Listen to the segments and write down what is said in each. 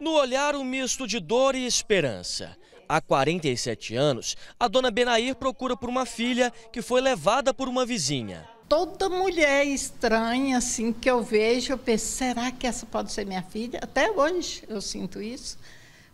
No olhar, um misto de dor e esperança. Há 47 anos, a dona Benair procura por uma filha que foi levada por uma vizinha. Toda mulher estranha, assim, que eu vejo, eu penso, será que essa pode ser minha filha? Até hoje eu sinto isso.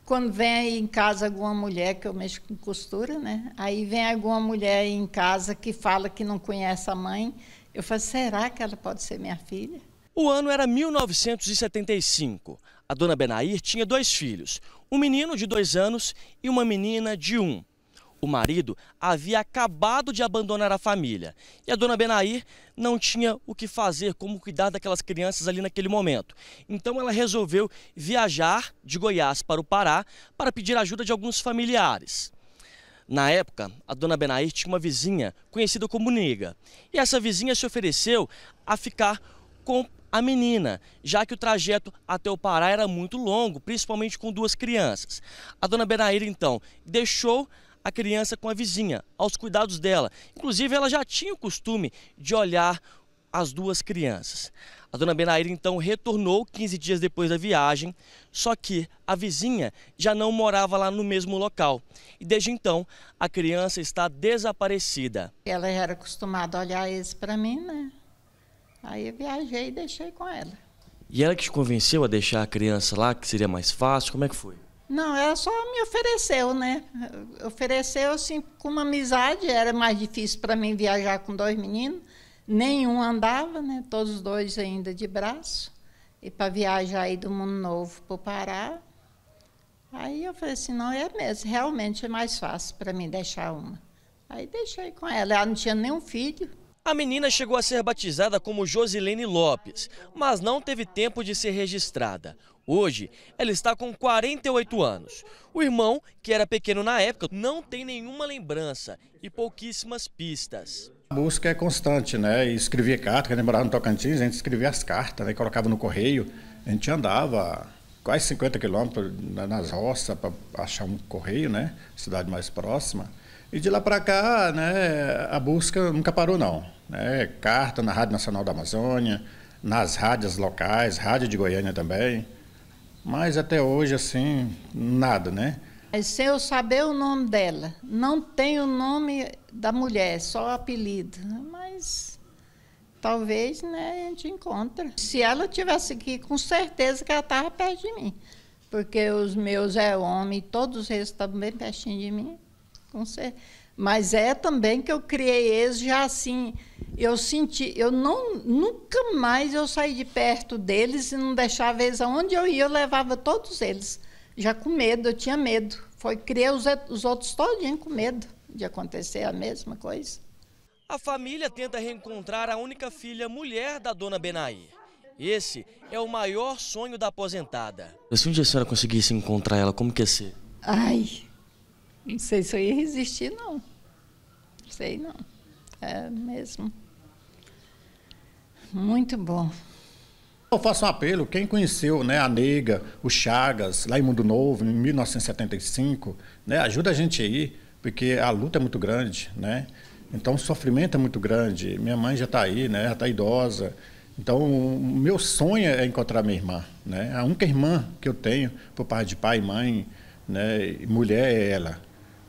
Quando vem em casa alguma mulher, que eu mexo com costura, né? Aí vem alguma mulher em casa que fala que não conhece a mãe, eu falo, será que ela pode ser minha filha? O ano era 1975. A dona Benair tinha dois filhos, um menino de dois anos e uma menina de um. O marido havia acabado de abandonar a família e a dona Benair não tinha o que fazer, como cuidar daquelas crianças ali naquele momento. Então ela resolveu viajar de Goiás para o Pará para pedir ajuda de alguns familiares. Na época, a dona Benair tinha uma vizinha conhecida como Niga e essa vizinha se ofereceu a ficar com a menina, já que o trajeto até o Pará era muito longo, principalmente com duas crianças. A dona Benaíra, então, deixou a criança com a vizinha, aos cuidados dela. Inclusive, ela já tinha o costume de olhar as duas crianças. A dona Benaíra então retornou 15 dias depois da viagem, só que a vizinha já não morava lá no mesmo local. E desde então, a criança está desaparecida. Ela já era acostumada a olhar isso para mim, né? Aí eu viajei e deixei com ela. E ela que te convenceu a deixar a criança lá, que seria mais fácil? Como é que foi? Não, ela só me ofereceu, né? Ofereceu, assim, com uma amizade. Era mais difícil para mim viajar com dois meninos. Nenhum andava, né? Todos dois ainda de braço. E para viajar aí do Mundo Novo para o Pará. Aí eu falei assim, não, é mesmo. Realmente é mais fácil para mim deixar uma. Aí deixei com ela. Ela não tinha nenhum filho. A menina chegou a ser batizada como Josilene Lopes, mas não teve tempo de ser registrada. Hoje, ela está com 48 anos. O irmão, que era pequeno na época, não tem nenhuma lembrança e pouquíssimas pistas. A busca é constante, né? E escrevia carta, quando morava no Tocantins, a gente escrevia as cartas, né? colocava no correio. A gente andava quase 50 quilômetros nas roças para achar um correio, né? Cidade mais próxima. E de lá para cá, né? A busca nunca parou, não né? carta na Rádio Nacional da Amazônia, nas rádios locais, rádio de Goiânia também. Mas até hoje, assim, nada, né? Sem eu saber o nome dela. Não tem o nome da mulher, é só o apelido. Mas talvez né, a gente encontra. Se ela tivesse aqui, com certeza que ela estava perto de mim. Porque os meus é homem, todos eles estão bem pertinho de mim. Com certeza. Mas é também que eu criei eles já assim. Eu senti, eu não, nunca mais eu saí de perto deles e não deixava eles aonde eu ia, eu levava todos eles. Já com medo, eu tinha medo. Foi criar os, os outros todinhos com medo de acontecer a mesma coisa. A família tenta reencontrar a única filha mulher da dona Benaí. Esse é o maior sonho da aposentada. Se um dia a senhora conseguisse encontrar ela, como que ia ser? Ai, não sei se eu ia resistir, não. Não sei, não. É mesmo. Muito bom. Eu faço um apelo, quem conheceu né, a Nega, o Chagas, lá em Mundo Novo, em 1975, né, ajuda a gente aí, porque a luta é muito grande, né? Então o sofrimento é muito grande. Minha mãe já está aí, né? Já está idosa. Então o meu sonho é encontrar minha irmã, né? A única irmã que eu tenho por parte de pai e mãe, né? mulher é ela,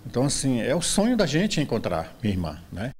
então, assim, é o sonho da gente encontrar minha irmã, né?